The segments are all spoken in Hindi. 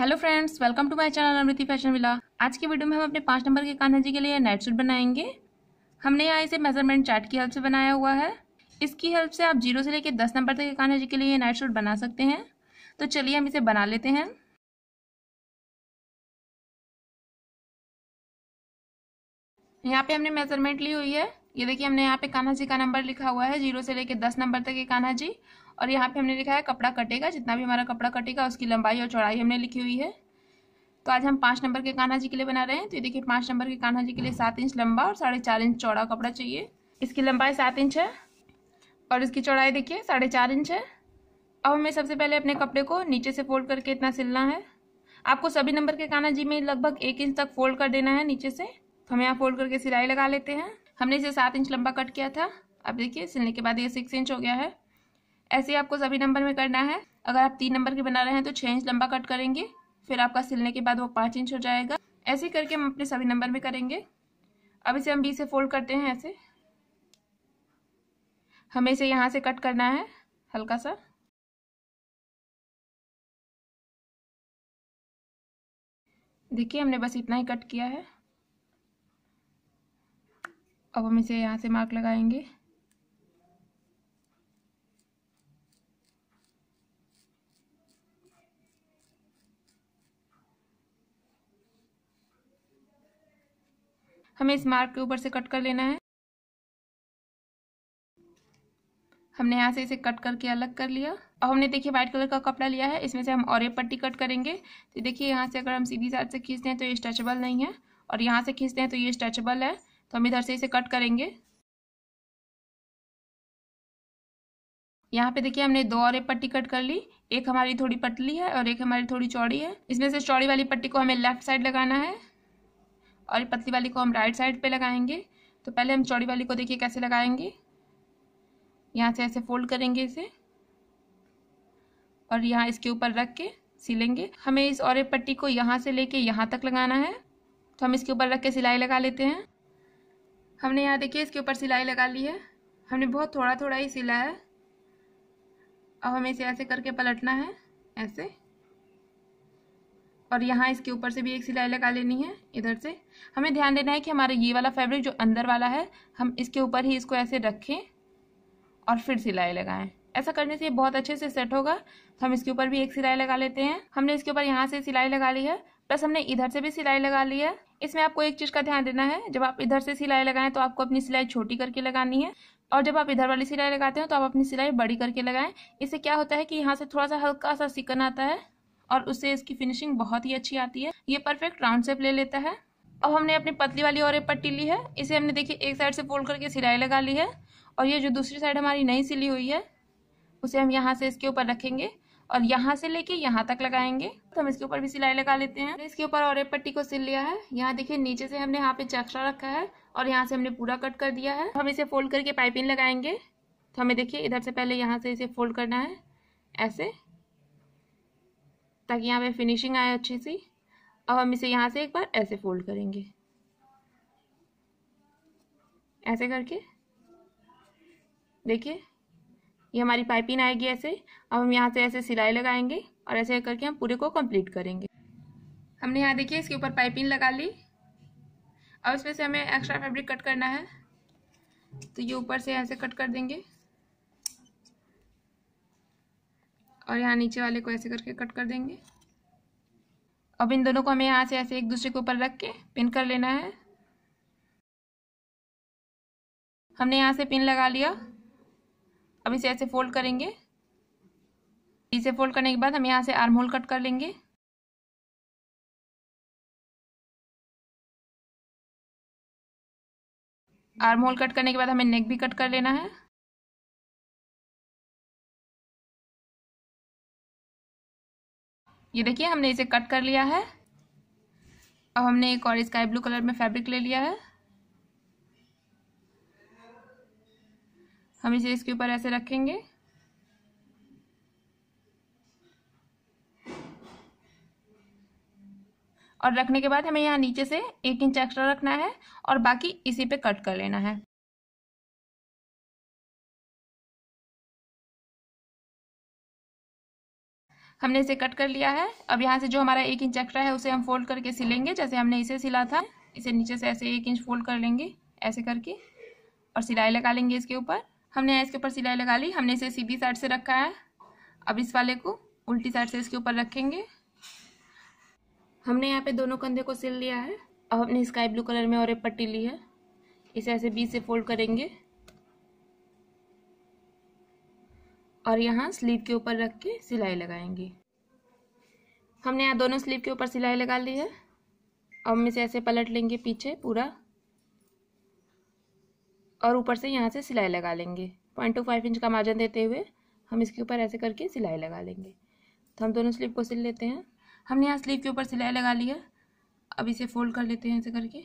hello friends welcome to my channel Amriti fashion villa आज की वीडियो में हम अपने पाँच नंबर के कान्हा जी के लिए नाइट सूट बनाएंगे हमने यहाँ इसे मेजरमेंट चार्ट की हेल्प से बनाया हुआ है इसकी हेल्प से आप जीरो से लेकर दस नंबर तक के कान्हा जी के लिए नाइट सूट बना सकते हैं तो चलिए हम इसे बना लेते हैं यहाँ पे हमने मेजरमेंट ली हुई है ये देखिए हमने यहाँ पे कान्हा जी का नंबर लिखा हुआ है जीरो से लेके दस नंबर तक ये कान्हा जी और यहाँ पे हमने लिखा है कपड़ा कटेगा जितना भी हमारा कपड़ा कटेगा उसकी लंबाई और चौड़ाई हमने लिखी हुई है तो आज हम पाँच नंबर के कान्हा जी के लिए बना रहे हैं तो ये देखिए पाँच नंबर के कान्हा जी के लिए सात इंच लंबा और साढ़े चार इंच चौड़ा कपड़ा चाहिए इसकी लंबाई सात इंच है और इसकी चौड़ाई देखिए साढ़े चार इंच है अब हमें सबसे पहले अपने कपड़े को नीचे से फोल्ड करके इतना सिलना है आपको सभी नंबर के कान्हा जी में लगभग एक इंच तक फोल्ड कर देना है नीचे से तो हम यहाँ फोल्ड करके सिलाई लगा लेते हैं हमने इसे सात इंच लंबा कट किया था अब देखिए सिलने के बाद ये सिक्स इंच हो गया है ऐसे ही आपको सभी नंबर में करना है अगर आप तीन नंबर के बना रहे हैं तो छः इंच लंबा कट करेंगे फिर आपका सिलने के बाद वो पाँच इंच हो जाएगा ऐसे करके हम अपने सभी नंबर में करेंगे अब इसे हम बी से फोल्ड करते हैं ऐसे हमें इसे यहाँ से कट करना है हल्का सा देखिए हमने बस इतना ही कट किया है अब हम इसे यहाँ से मार्क लगाएंगे हमें इस मार्क के ऊपर से कट कर लेना है हमने यहाँ से इसे कट करके अलग कर लिया अब हमने देखिए व्हाइट कलर का कपड़ा लिया है इसमें से हम और एक पट्टी कट करेंगे तो देखिए यहाँ से अगर हम सीधी साइड से खींचते हैं तो ये स्ट्रेचेबल नहीं है और यहाँ से खींचते हैं तो ये स्ट्रेचेबल है तो हम इधर से इसे कट करेंगे यहाँ पे देखिए हमने दो और एक पट्टी कट कर ली एक हमारी थोड़ी पतली है और एक हमारी थोड़ी चौड़ी है इसमें से चौड़ी वाली पट्टी को हमें लेफ्ट साइड लगाना है और पतली वाली को हम राइट साइड पे लगाएंगे तो पहले हम चौड़ी वाली को देखिए कैसे लगाएंगे यहाँ से ऐसे फोल्ड करेंगे इसे और यहाँ इसके ऊपर रख के सिलेंगे हमें इस और पट्टी को यहाँ से लेके यहाँ तक लगाना है तो हम इसके ऊपर रख के सिलाई लगा लेते हैं हमने यहाँ देखिए इसके ऊपर सिलाई लगा ली है हमने बहुत थोड़ा थोड़ा ही सिला है अब हमें इसे ऐसे करके पलटना है ऐसे और यहाँ इसके ऊपर से भी एक सिलाई लगा लेनी है इधर से हमें ध्यान देना है कि हमारा ये वाला फैब्रिक जो अंदर वाला है हम इसके ऊपर ही इसको ऐसे रखें और फिर सिलाई लगाएं ऐसा करने से ये बहुत अच्छे से सेट होगा तो हम इसके ऊपर भी एक सिलाई लगा लेते हैं हमने इसके ऊपर यहाँ से सिलाई लगा ली है प्लस हमने इधर से भी सिलाई लगा ली है इसमें आपको एक चीज़ का ध्यान देना है जब आप इधर से सिलाई लगाएं तो आपको अपनी सिलाई छोटी करके लगानी है और जब आप इधर वाली सिलाई लगाते हैं तो आप अपनी सिलाई बड़ी करके लगाएं इससे क्या होता है कि यहाँ से थोड़ा सा हल्का सा सिकन आता है और उससे इसकी फिनिशिंग बहुत ही अच्छी आती है ये परफेक्ट राउंड शेप ले लेता है अब हमने अपनी पतली वाली और एक पट्टी ली है इसे हमने देखिए एक साइड से फोल्ड करके सिलाई लगा ली है और ये जो दूसरी साइड हमारी नई सिली हुई है उसे हम यहाँ से इसके ऊपर रखेंगे और यहाँ से लेके यहाँ तक लगाएंगे तो हम इसके ऊपर भी सिलाई लगा लेते हैं इसके ऊपर और एक पट्टी को सिल लिया है यहाँ देखिए नीचे से हमने यहाँ पे चक्रा रखा है और यहाँ से हमने पूरा कट कर दिया है हम इसे फोल्ड करके पाइपिंग लगाएंगे तो हमें देखिए इधर से पहले यहाँ से इसे फोल्ड करना है ऐसे ताकि यहाँ पे फिनिशिंग आए अच्छी सी अब हम इसे यहाँ से एक बार ऐसे फोल्ड करेंगे ऐसे करके देखिए ये हमारी पाइपिंग आएगी ऐसे अब हम यहाँ से ऐसे सिलाई लगाएंगे और ऐसे करके हम पूरे को कंप्लीट करेंगे हमने यहाँ देखिए इसके ऊपर पाइपिंग लगा ली और इसमें से हमें एक्स्ट्रा फैब्रिक कट करना है तो ये ऊपर से ऐसे कट कर देंगे और यहाँ नीचे वाले को ऐसे करके कट कर देंगे अब इन दोनों को हमें यहाँ से ऐसे एक दूसरे के ऊपर रख के पिन कर लेना है हमने यहाँ से पिन लगा लिया अब इसे ऐसे फोल्ड करेंगे इसे फोल्ड करने के बाद हम यहाँ से आर्म होल कट कर लेंगे आर्म होल कट करने के बाद हमें नेक भी कट कर लेना है ये देखिए हमने इसे कट कर लिया है अब हमने एक और स्काई ब्लू कलर में फैब्रिक ले लिया है हम इसे इसके ऊपर ऐसे रखेंगे और रखने के बाद हमें यहाँ नीचे से एक इंच एक्स्ट्रा रखना है और बाकी इसी पे कट कर लेना है हमने इसे कट कर लिया है अब यहाँ से जो हमारा एक इंच एक्स्ट्रा है उसे हम फोल्ड करके सिलेंगे जैसे हमने इसे सिला था इसे नीचे से ऐसे एक इंच फोल्ड कर लेंगे ऐसे करके और सिलाई लगा लेंगे इसके ऊपर हमने यहाँ इसके ऊपर सिलाई लगा ली हमने इसे सीधी साइड से रखा है अब इस वाले को उल्टी साइड से इसके ऊपर रखेंगे हमने यहाँ पे दोनों कंधे को सिल लिया है अब हमने स्काई ब्लू कलर में और एक पट्टी ली है इसे ऐसे बीच से फोल्ड करेंगे और यहाँ स्लीव के ऊपर रख के सिलाई लगाएंगे हमने यहाँ दोनों स्लीव के ऊपर सिलाई लगा ली है और हम इसे ऐसे पलट लेंगे पीछे पूरा और ऊपर से यहाँ से सिलाई लगा लेंगे पॉइंट टू फाइव इंच का मार्जिन देते हुए हम इसके ऊपर ऐसे करके सिलाई लगा लेंगे तो हम दोनों स्लीव को सिल लेते हैं हमने यहाँ स्लीव के ऊपर सिलाई लगा लिया अब इसे फोल्ड कर लेते हैं ऐसे करके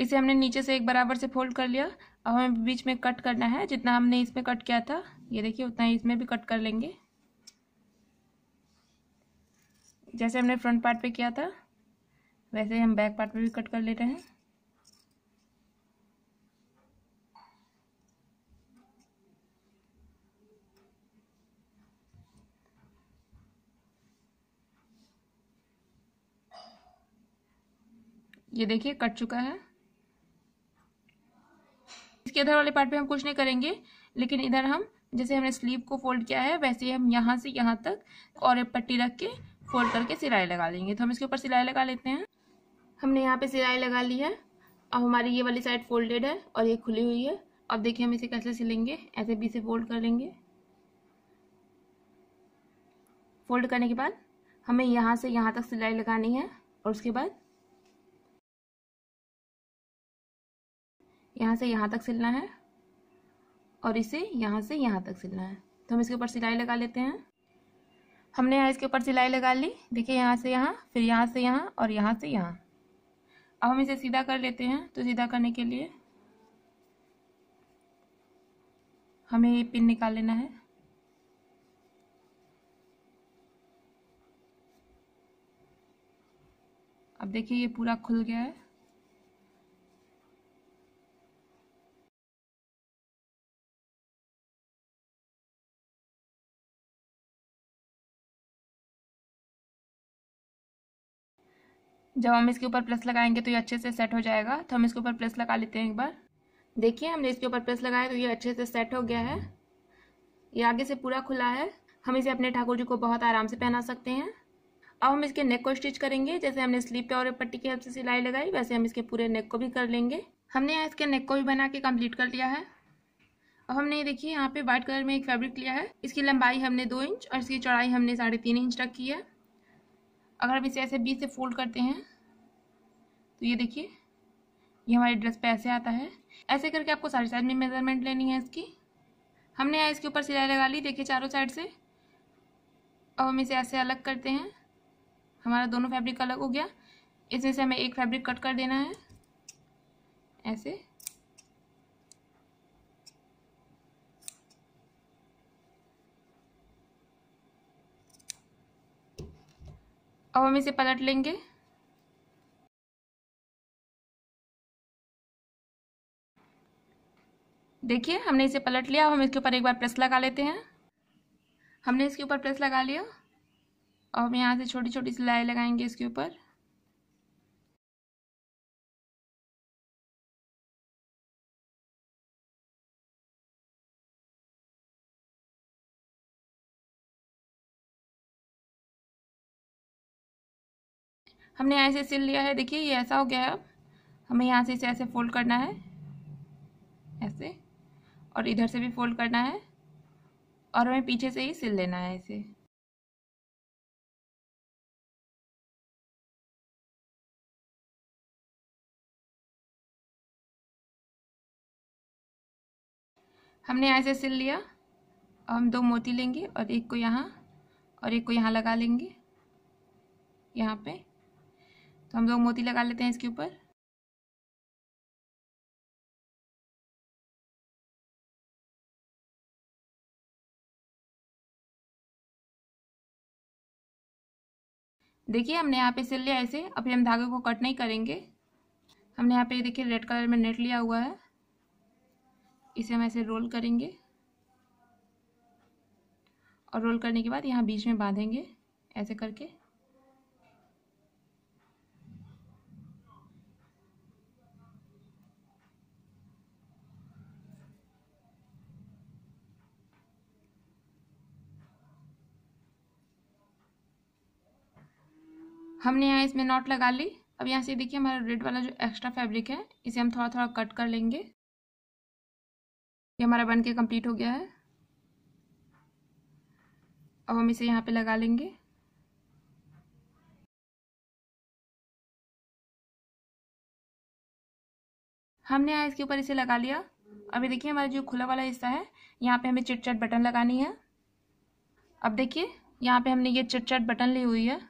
इसे हमने नीचे से एक बराबर से फोल्ड कर लिया अब हमें बीच में कट करना है जितना हमने इसमें कट किया था ये देखिए उतना ही इसमें भी कट कर लेंगे जैसे हमने फ्रंट पार्ट पे किया था वैसे हम बैक पार्ट पे भी कट कर ले रहे हैं ये देखिए कट चुका है इसके इधर वाले पार्ट पे हम कुछ नहीं करेंगे लेकिन इधर हम जैसे हमने स्लीव को फोल्ड किया है वैसे हम यहाँ से यहाँ तक और एक पट्टी रख के फोल्ड करके सिलाई लगा लेंगे तो हम इसके ऊपर सिलाई लगा लेते हैं हमने यहाँ पे सिलाई लगा ली है अब हमारी ये वाली साइड फोल्डेड है और ये खुली हुई है अब देखिए हम इसे कैसे सिलेंगे ऐसे भी इसे फोल्ड कर लेंगे फोल्ड करने के बाद हमें यहाँ से यहाँ तक सिलाई लगानी है और उसके बाद यहाँ से यहाँ तक सिलना है और इसे यहाँ से यहाँ तक सिलना है तो हम इसके ऊपर सिलाई लगा लेते हैं हमने यहाँ इसके ऊपर सिलाई लगा ली देखिए यहाँ से यहाँ फिर यहाँ से यहाँ और यहाँ से यहाँ अब हम इसे सीधा कर लेते हैं तो सीधा करने के लिए हमें ये पिन निकाल लेना है अब देखिए ये पूरा खुल गया है जब हम इसके ऊपर प्लस लगाएंगे तो ये अच्छे से सेट हो जाएगा तो हम इसके ऊपर प्लस लगा लेते हैं एक बार देखिए हमने इसके ऊपर प्लस लगाया तो ये अच्छे से सेट हो गया है ये आगे से पूरा खुला है हम इसे अपने ठाकुर जी को बहुत आराम से पहना सकते हैं अब हम इसके नेक को स्टिच करेंगे जैसे हमने स्लीप पे और पट्टी की हेल्प से सिलाई लगाई वैसे हम इसके पूरे नेक को भी कर लेंगे हमने यहाँ इसके नेक को भी बना के कम्प्लीट कर लिया है अब हमने ये देखिए यहाँ पे व्हाइट कलर में एक फैब्रिक लिया है इसकी लंबाई हमने दो इंच और इसकी चौड़ाई हमने साढ़े तीन इंच रखी है अगर हम इसे ऐसे बी से फोल्ड करते हैं तो ये देखिए ये हमारे ड्रेस पे ऐसे आता है ऐसे करके आपको सारी साइड में मेजरमेंट लेनी है इसकी हमने यहाँ इसके ऊपर सिलाई लगा ली देखिए चारों साइड से अब हम इसे ऐसे अलग करते हैं हमारा दोनों फैब्रिक अलग हो गया इसमें से हमें एक फैब्रिक कट कर देना है ऐसे अब हम इसे पलट लेंगे देखिए हमने इसे पलट लिया अब हम इसके ऊपर एक बार प्रेस लगा लेते हैं हमने इसके ऊपर प्रेस लगा लिया और हम यहाँ से छोटी छोटी सिलाई लगाएंगे इसके ऊपर हमने ऐसे सिल लिया है देखिए ये ऐसा हो गया है अब हमें यहाँ से इसे ऐसे फोल्ड करना है ऐसे और इधर से भी फोल्ड करना है और हमें पीछे से ही सिल लेना है इसे हमने ऐसे सिल लिया अब हम दो मोती लेंगे और एक को यहाँ और एक को यहाँ लगा लेंगे यहाँ पे तो हम लोग मोती लगा लेते हैं इसके ऊपर देखिए हमने यहाँ पे सिल लिया ऐसे अभी हम धागे को कट नहीं करेंगे हमने यहाँ पे देखिए रेड कलर में नेट लिया हुआ है इसे हम ऐसे रोल करेंगे और रोल करने के बाद यहाँ बीच में बांधेंगे ऐसे करके हमने यहाँ इसमें नॉट लगा ली अब यहाँ से देखिए हमारा रेड वाला जो एक्स्ट्रा फैब्रिक है इसे हम थोड़ा थोड़ा कट कर लेंगे ये हमारा बन के कम्प्लीट हो गया है अब हम इसे यहाँ पे लगा लेंगे हमने यहाँ इसके ऊपर इसे लगा लिया अभी देखिए हमारा जो खुला वाला हिस्सा है यहाँ पे हमें चिट चट बटन लगानी है अब देखिए यहाँ पे हमने ये चिट चट बटन ली हुई है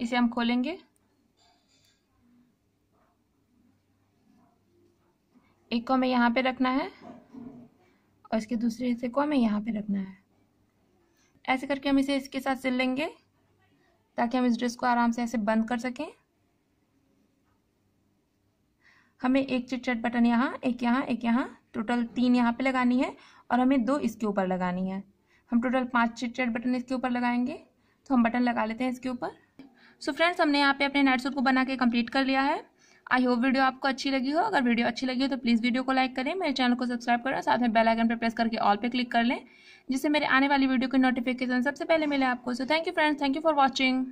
इसे हम खोलेंगे एक को हमें यहाँ पे रखना है और इसके दूसरे हिस्से को हमें यहाँ पे रखना है ऐसे करके हम इसे इसके साथ सिल लेंगे ताकि हम इस ड्रेस को आराम से ऐसे बंद कर सकें हमें एक चिटचट बटन यहाँ एक यहाँ एक यहाँ टोटल तीन यहाँ पे लगानी है और हमें दो इसके ऊपर लगानी है हम टोटल पांच चिटचट बटन इसके ऊपर लगाएंगे तो हम बटन लगा लेते हैं इसके ऊपर सो फ्रेंड्स हमने यहाँ पे अपने नाइट सूट को बना के कंप्लीट कर लिया है आई होप वीडियो आपको अच्छी लगी हो अगर वीडियो अच्छी लगी हो तो प्लीज़ वीडियो को लाइक करें मेरे चैनल को सब्सक्राइब करें साथ में बेल आइकन पर प्रेस करके ऑल पे क्लिक कर लें जिससे मेरे आने वाली वीडियो की नोटिफिकेशन सबसे पहले मिले आपको so thank you friends thank you for watching